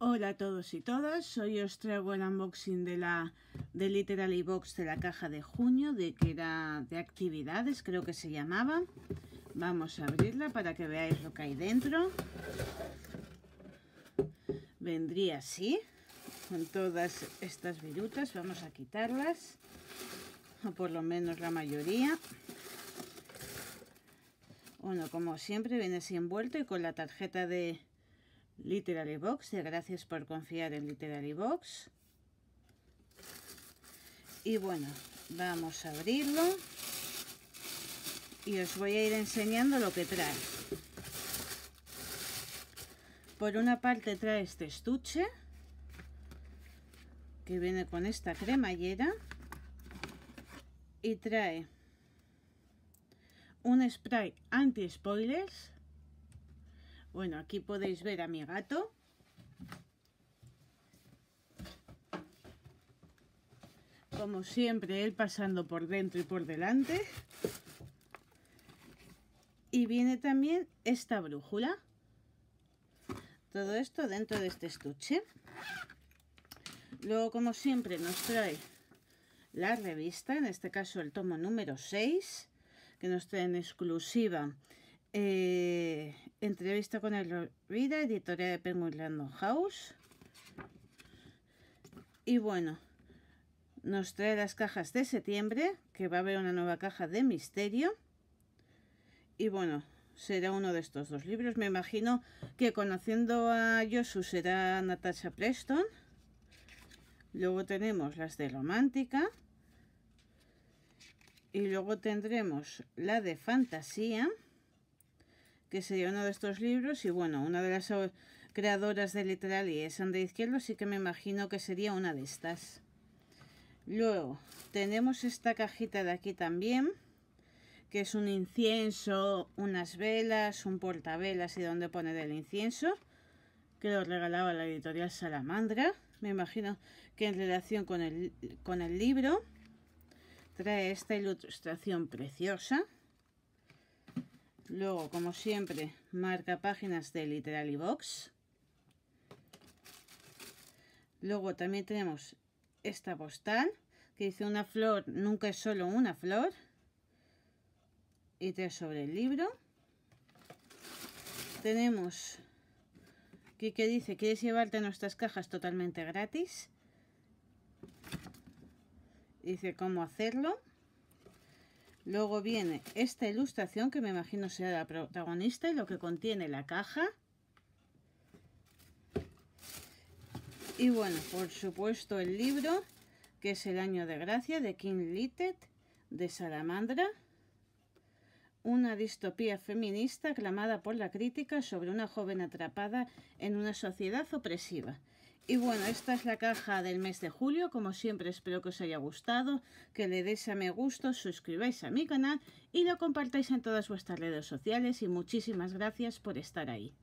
Hola a todos y todas, hoy os traigo el unboxing de la de Literally Box de la caja de junio, de que era de actividades, creo que se llamaba. Vamos a abrirla para que veáis lo que hay dentro. Vendría así, con todas estas virutas, vamos a quitarlas, o por lo menos la mayoría. Bueno, como siempre viene así envuelto y con la tarjeta de Box, de gracias por confiar en Literary Box Y bueno, vamos a abrirlo y os voy a ir enseñando lo que trae. Por una parte trae este estuche que viene con esta cremallera y trae un spray anti-spoilers bueno, aquí podéis ver a mi gato. Como siempre, él pasando por dentro y por delante. Y viene también esta brújula. Todo esto dentro de este estuche. Luego, como siempre, nos trae la revista, en este caso el tomo número 6, que nos trae en exclusiva eh, entrevista con el Vida, editorial de Penguin House. Y bueno, nos trae las cajas de septiembre, que va a haber una nueva caja de misterio. Y bueno, será uno de estos dos libros. Me imagino que conociendo a Yosu será Natasha Preston. Luego tenemos las de Romántica. Y luego tendremos la de Fantasía que sería uno de estos libros y bueno, una de las creadoras de y es Andrea Izquierdo, así que me imagino que sería una de estas. Luego, tenemos esta cajita de aquí también, que es un incienso, unas velas, un portavelas y donde poner el incienso, que lo regalaba la editorial Salamandra, me imagino que en relación con el, con el libro. Trae esta ilustración preciosa, Luego, como siempre, marca páginas de Literally Box. Luego también tenemos esta postal que dice una flor nunca es solo una flor. Y tres sobre el libro. Tenemos que dice, ¿quieres llevarte nuestras cajas totalmente gratis? Dice cómo hacerlo. Luego viene esta ilustración que me imagino sea la protagonista y lo que contiene la caja. Y bueno, por supuesto el libro, que es El Año de Gracia de King Littet, de Salamandra. Una distopía feminista aclamada por la crítica sobre una joven atrapada en una sociedad opresiva. Y bueno, esta es la caja del mes de julio, como siempre espero que os haya gustado, que le deis a me gusto, suscribáis a mi canal y lo compartáis en todas vuestras redes sociales y muchísimas gracias por estar ahí.